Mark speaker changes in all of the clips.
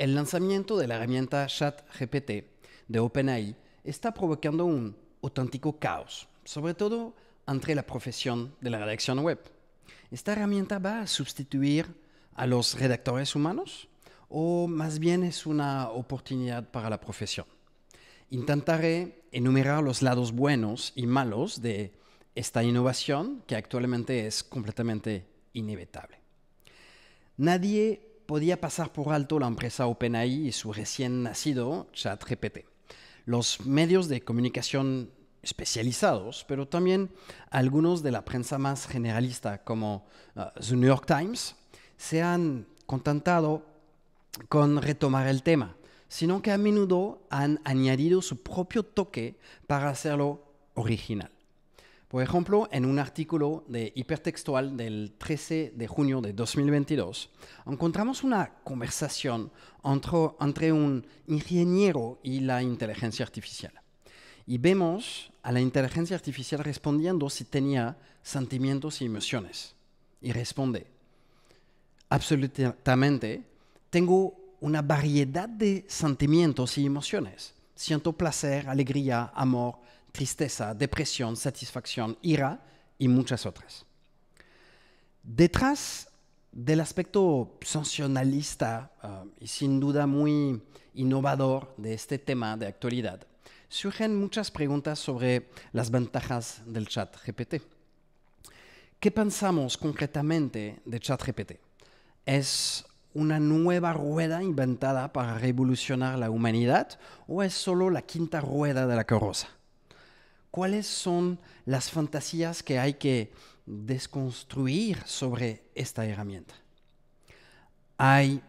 Speaker 1: El lanzamiento de la herramienta ChatGPT de OpenAI está provocando un auténtico caos, sobre todo entre la profesión de la redacción web. ¿Esta herramienta va a sustituir a los redactores humanos o más bien es una oportunidad para la profesión? Intentaré enumerar los lados buenos y malos de esta innovación que actualmente es completamente inevitable. Nadie podía pasar por alto la empresa OpenAI y su recién nacido ChatGPT. Los medios de comunicación especializados, pero también algunos de la prensa más generalista, como uh, The New York Times, se han contentado con retomar el tema, sino que a menudo han añadido su propio toque para hacerlo original. Por ejemplo, en un artículo de hipertextual del 13 de junio de 2022, encontramos una conversación entre, entre un ingeniero y la inteligencia artificial. Y vemos a la inteligencia artificial respondiendo si tenía sentimientos y emociones. Y responde, absolutamente, tengo una variedad de sentimientos y emociones. Siento placer, alegría, amor, tristeza, depresión, satisfacción, ira y muchas otras. Detrás del aspecto sancionalista ah, y sin duda muy innovador de este tema de actualidad, surgen muchas preguntas sobre las ventajas del chat GPT. ¿Qué pensamos concretamente de chat GPT? ¿Es una nueva rueda inventada para revolucionar la humanidad o es solo la quinta rueda de la carroza? ¿cuáles son las fantasías que hay que desconstruir sobre esta herramienta? Hay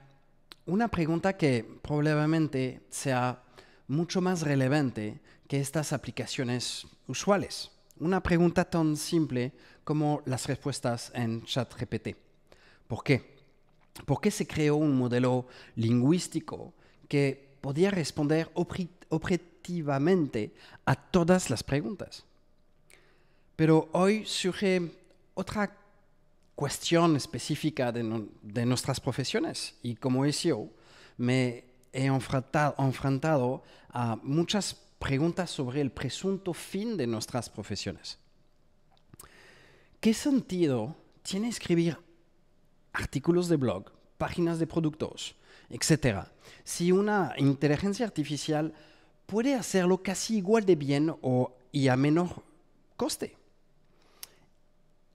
Speaker 1: una pregunta que probablemente sea mucho más relevante que estas aplicaciones usuales. Una pregunta tan simple como las respuestas en ChatGPT. ¿Por qué? ¿Por qué se creó un modelo lingüístico que podía responder objet a todas las preguntas. Pero hoy surge otra cuestión específica de, nuestras profesiones y como yo, e me he enfrentado, enfrentado a muchas preguntas sobre el presunto fin de nuestras profesiones. ¿Qué sentido tiene escribir artículos de blog, páginas de productos, etcétera, si una inteligencia artificial puede hacerlo casi igual de bien o, y a menor coste.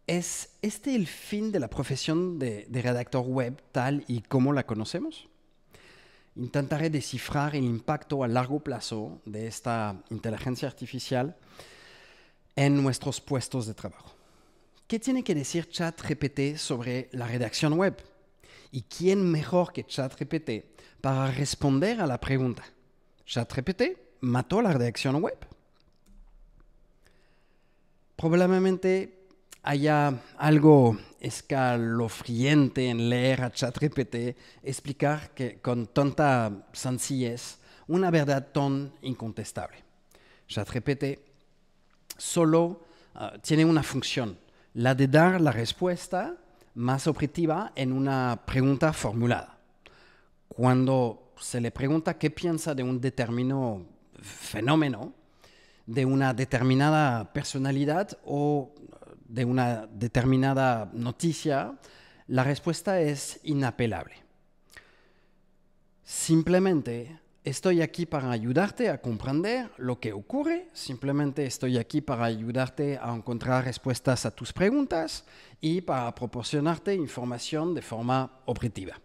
Speaker 1: ¿Es este el fin de la profesión de, de redactor web tal y como la conocemos? Intentaré descifrar el impacto a largo plazo de esta inteligencia artificial en nuestros puestos de trabajo. ¿Qué tiene que decir ChatGPT sobre la redacción web? ¿Y quién mejor que ChatGPT para responder a la pregunta? ChatGPT mató la redacción web. Probablemente haya algo escalofriante en leer a ChatGPT explicar que con tanta sencillez una verdad tan incontestable. ChatGPT solo ah, tiene una función, la de dar la respuesta más objetiva en una pregunta formulada. Cuando se le pregunta qué piensa de un determinado fenómeno de una determinada personalidad o de una determinada noticia, la respuesta es inapelable. Simplemente estoy aquí para ayudarte a comprender lo que ocurre, simplemente estoy aquí para ayudarte a encontrar respuestas a tus preguntas y para proporcionarte información de forma objetiva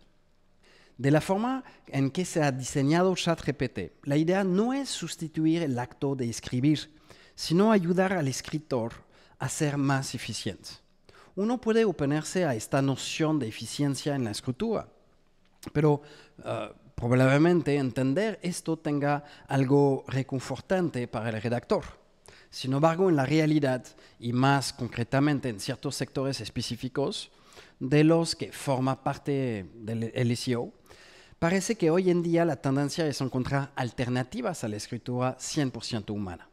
Speaker 1: de la forma en que se ha diseñado ChatGPT. La idea no es sustituir el acto de escribir, sino ayudar al escritor a ser más eficiente. Uno puede oponerse a esta noción de eficiencia en la escritura, pero eh, probablemente entender esto tenga algo reconfortante para el redactor. Sin embargo, en la realidad, y más concretamente en ciertos sectores específicos, de los que forma parte del ICO, Parece que hoy en día la tendencia es encontrar alternativas a la escritura 100% humana.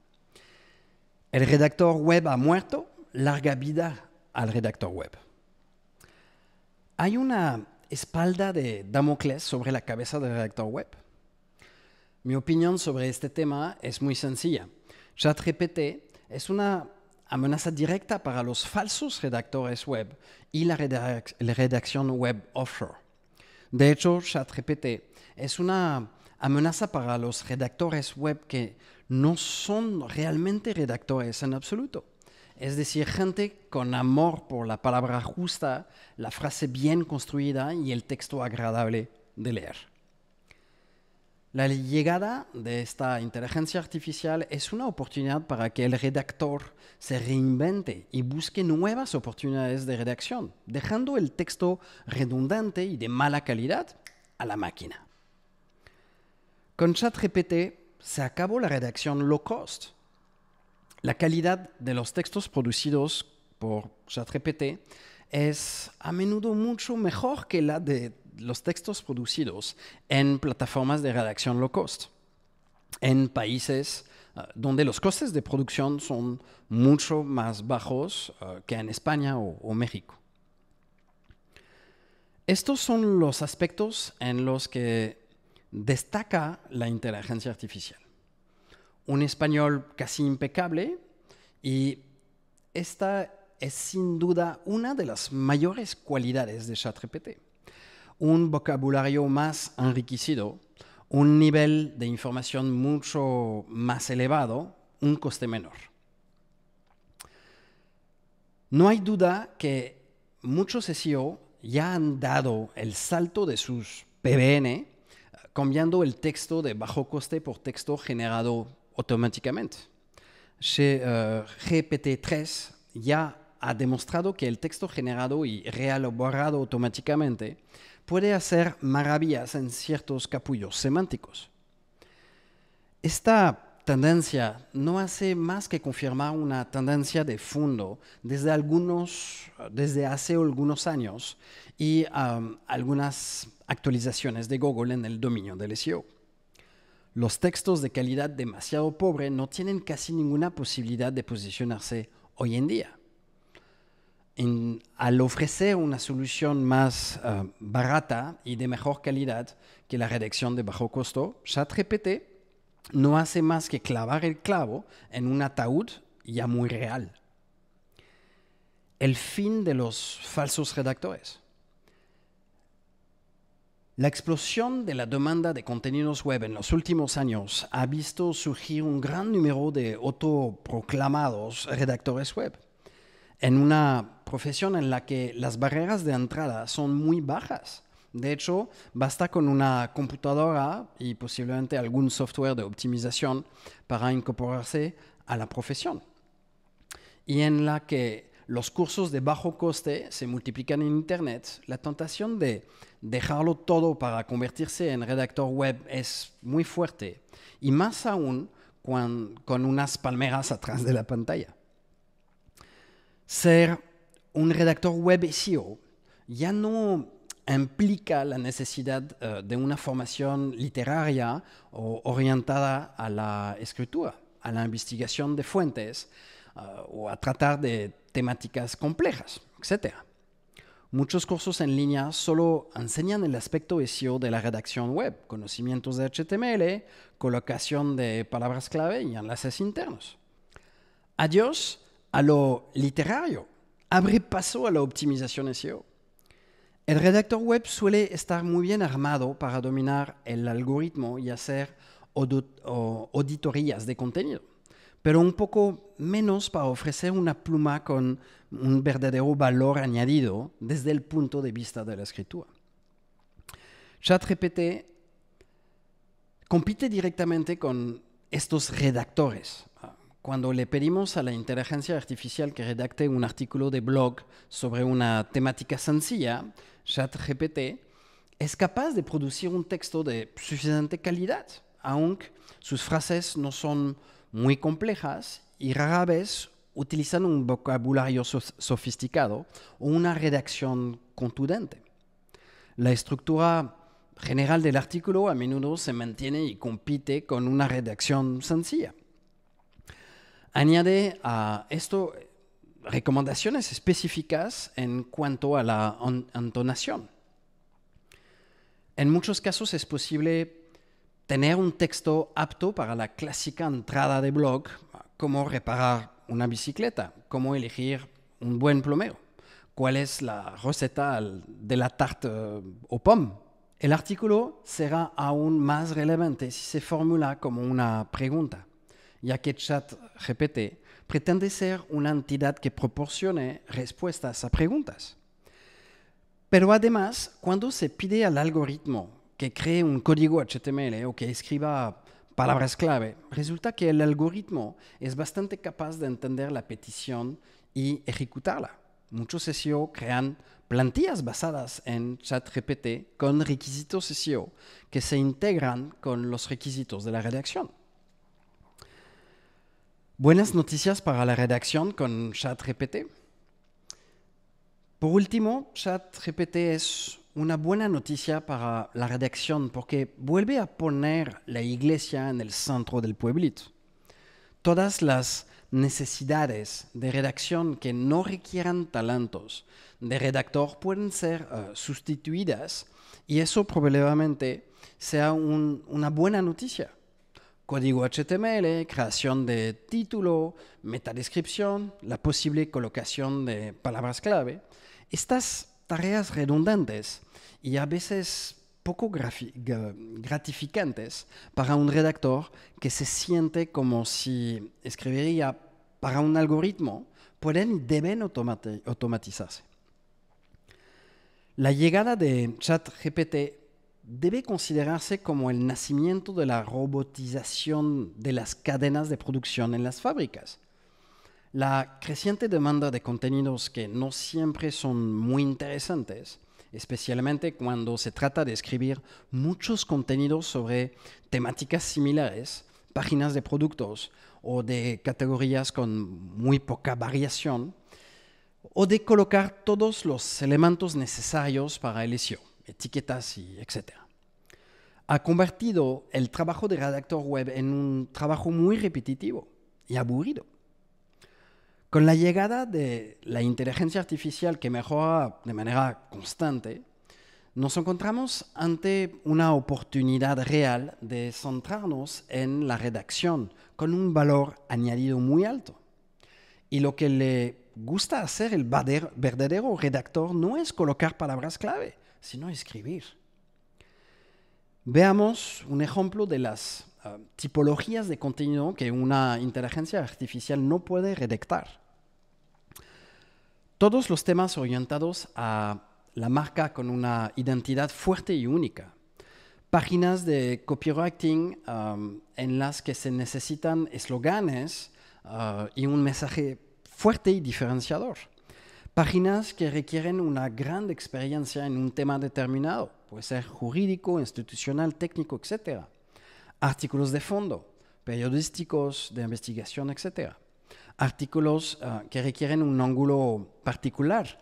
Speaker 1: El redactor web ha muerto, larga vida al redactor web. Hay una espalda de Damocles sobre la cabeza del redactor web. Mi opinión sobre este tema es muy sencilla. ChatGPT es una amenaza directa para los falsos redactores web y la, la redacción web offshore. De hecho, ChatGPT es una amenaza para los redactores web que no son realmente redactores en absoluto. Es decir, gente con amor por la palabra justa, la frase bien construida y el texto agradable de leer. La llegada de esta inteligencia artificial es una oportunidad para que el redactor se reinvente y busque nuevas oportunidades de redacción, dejando el texto redundante y de mala calidad a la máquina. Con ChatGPT se acabó la redacción low cost. La calidad de los textos producidos por ChatGPT es a menudo mucho mejor que la de los textos producidos en plataformas de redacción low cost, en países ah, donde los costes de producción son mucho más bajos ah, que en España o, México. Estos son los aspectos en los que destaca la inteligencia artificial. Un español casi impecable y esta es sin duda una de las mayores cualidades de ChatGPT un vocabulario más enriquecido, un nivel de información mucho más elevado, un coste menor. No hay duda que muchos SEO ya han dado el salto de sus PBN eh, cambiando el texto de bajo coste por texto generado automáticamente. Eh, GPT-3 ya ha demostrado que el texto generado y reelaborado automáticamente puede hacer maravillas en ciertos capullos semánticos. Esta tendencia no hace más que confirmar una tendencia de fondo desde, algunos, desde hace algunos años y algunas actualizaciones de Google en el dominio del SEO. Los textos de calidad demasiado pobre no tienen casi ninguna posibilidad de posicionarse hoy en día al ofrecer una solución más eh, barata y de mejor calidad que la redacción de bajo costo, ChatGPT no hace más que clavar el clavo en un ataúd ya muy real. El fin de los falsos redactores. La explosión de la demanda de contenidos web en los últimos años ha visto surgir un gran número de autoproclamados redactores web. En una profesión en la que las barreras de entrada son muy bajas. De hecho, basta con una computadora y posiblemente algún software de optimización para incorporarse a la profesión. Y en la que los cursos de bajo coste se multiplican en Internet, la tentación de dejarlo todo para convertirse en redactor web es muy fuerte. Y más aún con, unas palmeras atrás de la pantalla. Ser un redactor web SEO ya no implica la necesidad eh, de una formación literaria o orientada a la escritura, a la investigación de fuentes eh, o a tratar de temáticas complejas, etc. Muchos cursos en línea solo enseñan el aspecto SEO de la redacción web, conocimientos de HTML, colocación de palabras clave y enlaces internos. Adiós a lo literario abre paso a la optimización SEO. El redactor web suele estar muy bien armado para dominar el algoritmo y hacer auditorías de contenido, pero un poco menos para ofrecer una pluma con un verdadero valor añadido desde el punto de vista de la escritura. ChatGPT compite directamente con estos redactores cuando le pedimos a la inteligencia artificial que redacte un artículo de blog sobre una temática sencilla, ChatGPT es capaz de producir un texto de suficiente calidad, aunque sus frases no son muy complejas y rara vez utilizan un vocabulario sofisticado o una redacción contundente. La estructura general del artículo a menudo se mantiene y compite con una redacción sencilla añade a esto eh, recomendaciones específicas en cuanto a la entonación. En muchos casos es posible tener un texto apto para la clásica entrada de blog, Cómo reparar una bicicleta, cómo elegir un buen plomero, cuál es la receta de la tarta eh, o pom. El artículo será aún más relevante si se formula como una pregunta ya que ChatGPT pretende ser una entidad que proporcione respuestas a preguntas. Pero además, cuando se pide al algoritmo que cree un código HTML o que escriba palabras clave, resulta que el algoritmo es bastante capaz de entender la petición y ejecutarla. Muchos SEO crean plantillas basadas en ChatGPT con requisitos SEO que se integran con los requisitos de la redacción. Buenas noticias para la redacción con ChatGPT. Por último, ChatGPT es una buena noticia para la redacción porque vuelve a poner la iglesia en el centro del pueblito. Todas las necesidades de redacción que no requieran talentos de redactor pueden ser eh, sustituidas y eso probablemente sea una buena noticia código HTML, creación de título, metadescripción, la posible colocación de palabras clave. Estas tareas redundantes y a veces poco gratificantes para un redactor que se siente como si escribiría para un algoritmo, pueden y deben automatizarse. La llegada de ChatGPT debe considerarse como el nacimiento de la robotización de las cadenas de producción en las fábricas. La creciente demanda de contenidos que no siempre son muy interesantes, especialmente cuando se trata de escribir muchos contenidos sobre temáticas similares, páginas de productos o de categorías con muy poca variación, o de colocar todos los elementos necesarios para el SEO etiquetas y etcétera Ha convertido el trabajo de redactor web en un trabajo muy repetitivo y aburrido. Con la llegada de la inteligencia artificial que mejora de manera constante, nos encontramos ante una oportunidad real de centrarnos en la redacción con un valor añadido muy alto. Y lo que le gusta hacer el verdadero redactor no es colocar palabras clave, sino escribir. Veamos un ejemplo de las ah, tipologías de contenido que una inteligencia artificial no puede redactar. Todos los temas orientados a la marca con una identidad fuerte y única. Páginas de copywriting en las que se necesitan esloganes ah, y un mensaje fuerte y diferenciador Páginas que requieren una gran experiencia en un tema determinado, puede ser jurídico, institucional, técnico, etc. Artículos de fondo, periodísticos, de investigación, etc. Artículos ah, que requieren un ángulo particular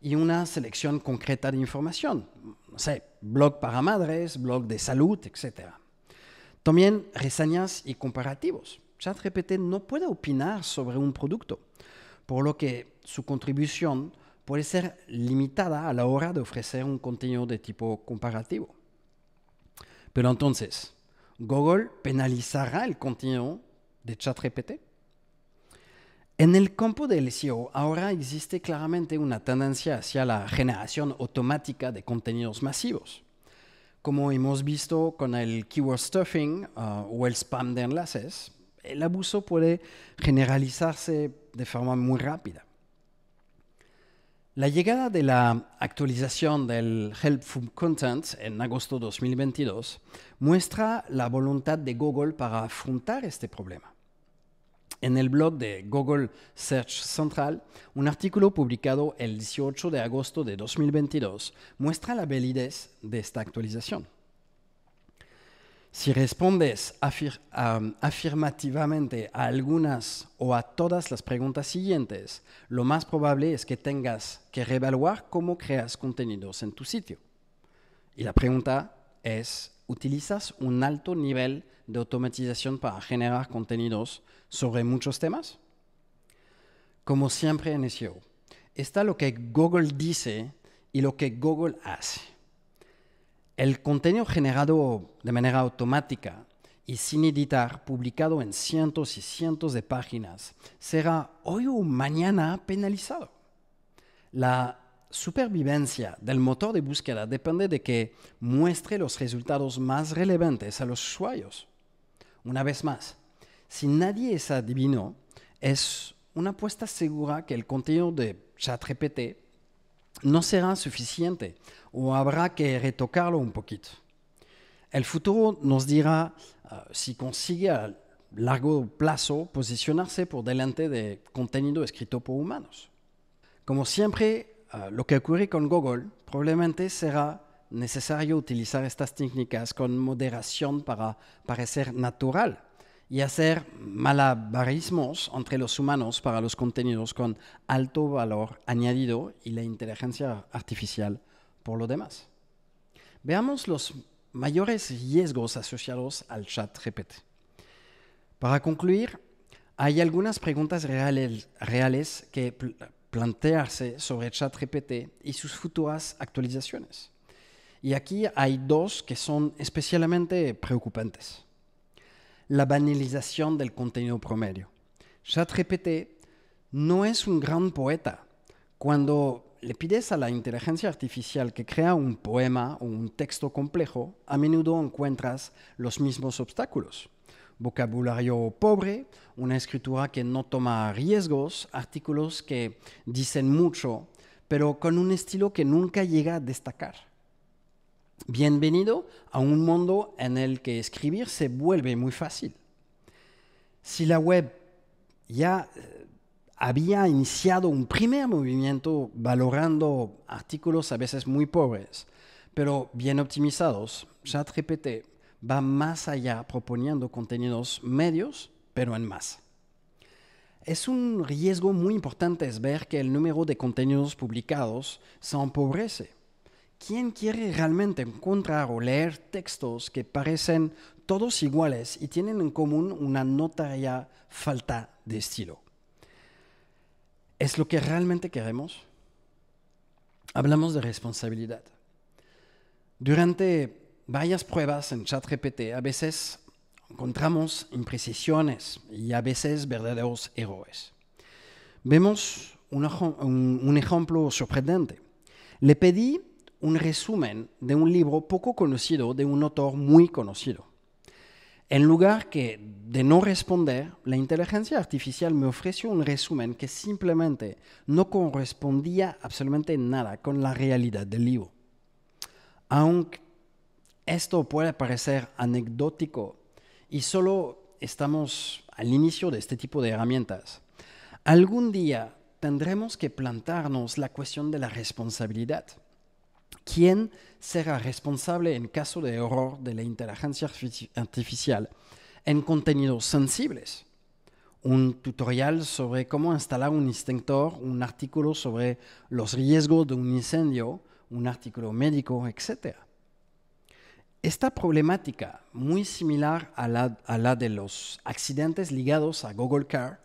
Speaker 1: y una selección concreta de información, no sé, blog para madres, blog de salud, etc. También reseñas y comparativos. ChatGPT no puede opinar sobre un producto, por lo que su contribución puede ser limitada a la hora de ofrecer un contenido de tipo comparativo. Pero entonces, ¿Google penalizará el contenido de chat ChatGPT? En el campo del SEO ahora existe claramente una tendencia hacia la generación automática de contenidos masivos, como hemos visto con el keyword stuffing ah, o el spam de enlaces. El abuso puede generalizarse de forma muy rápida. La llegada de la actualización del Helpful Content en agosto de 2022 muestra la voluntad de Google para afrontar este problema. En el blog de Google Search Central, un artículo publicado el 18 de agosto de 2022 muestra la validez de esta actualización. Si respondes afirmativamente a algunas o a todas las preguntas siguientes, lo más probable es que tengas que reevaluar cómo creas contenidos en tu sitio. Y la pregunta es, ¿utilizas un alto nivel de automatización para generar contenidos sobre muchos temas? Como siempre en SEO, está lo que Google dice y lo que Google hace. El contenido generado de manera automática y sin editar, publicado en cientos y cientos de páginas, será hoy o mañana penalizado. La supervivencia del motor de búsqueda depende de que muestre los resultados más relevantes a los usuarios. Una vez más, si nadie es adivino, es una apuesta segura que el contenido de ChatGPT no será suficiente o habrá que retocarlo un poquito. El futuro nos dirá ah, si consigue a largo plazo posicionarse por delante de contenido escrito por humanos. Como siempre, ah, lo que ocurre con Google probablemente será necesario utilizar estas técnicas con moderación para parecer natural y hacer malabarismos entre los humanos para los contenidos con alto valor añadido y la inteligencia artificial por lo demás. Veamos los mayores riesgos asociados al chat GPT. Para concluir, hay algunas preguntas reales, reales que plantearse sobre chat GPT y sus futuras actualizaciones. Y aquí hay dos que son especialmente preocupantes la banalización del contenido promedio. ChatGPT no es un gran poeta. Cuando le pides a la inteligencia artificial que crea un poema o un texto complejo, a menudo encuentras los mismos obstáculos. Vocabulario pobre, una escritura que no toma riesgos, artículos que dicen mucho, pero con un estilo que nunca llega a destacar. Bienvenido a un mundo en el que escribir se vuelve muy fácil. Si la web ya eh, había iniciado un primer movimiento valorando artículos a veces muy pobres, pero bien optimizados, ChatGPT va más allá proponiendo contenidos medios, pero en masa. Es un riesgo muy importante es ver que el número de contenidos publicados se empobrece ¿quién quiere realmente encontrar o leer textos que parecen todos iguales y tienen en común una notaria falta de estilo? ¿Es lo que realmente queremos? Hablamos de responsabilidad. Durante varias pruebas en ChatGPT a veces encontramos imprecisiones y a veces verdaderos errores. Vemos un ejemplo sorprendente. Le pedí un resumen de un libro poco conocido de un autor muy conocido. En lugar que de no responder, la inteligencia artificial me ofreció un resumen que simplemente no correspondía absolutamente nada con la realidad del libro. Aunque esto puede parecer anecdótico y solo estamos al inicio de este tipo de herramientas, algún día tendremos que plantarnos la cuestión de la responsabilidad ¿Quién será responsable en caso de error de la inteligencia artificial en contenidos sensibles? un tutorial sobre cómo instalar un extintor, un artículo sobre los riesgos de un incendio, un artículo médico, etc. Esta problemática, muy similar a la, a la, de los accidentes ligados a Google Car,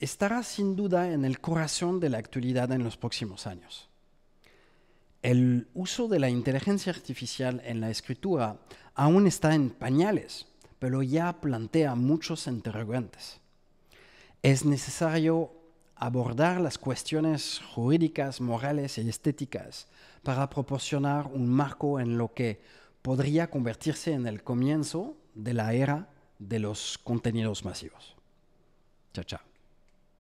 Speaker 1: estará sin duda en el corazón de la actualidad en los próximos años el uso de la inteligencia artificial en la escritura aún está en pañales, pero ya plantea muchos interrogantes. Es necesario abordar las cuestiones jurídicas, morales y estéticas para proporcionar un marco en lo que podría convertirse en el comienzo de la era de los contenidos masivos. Chao, chao.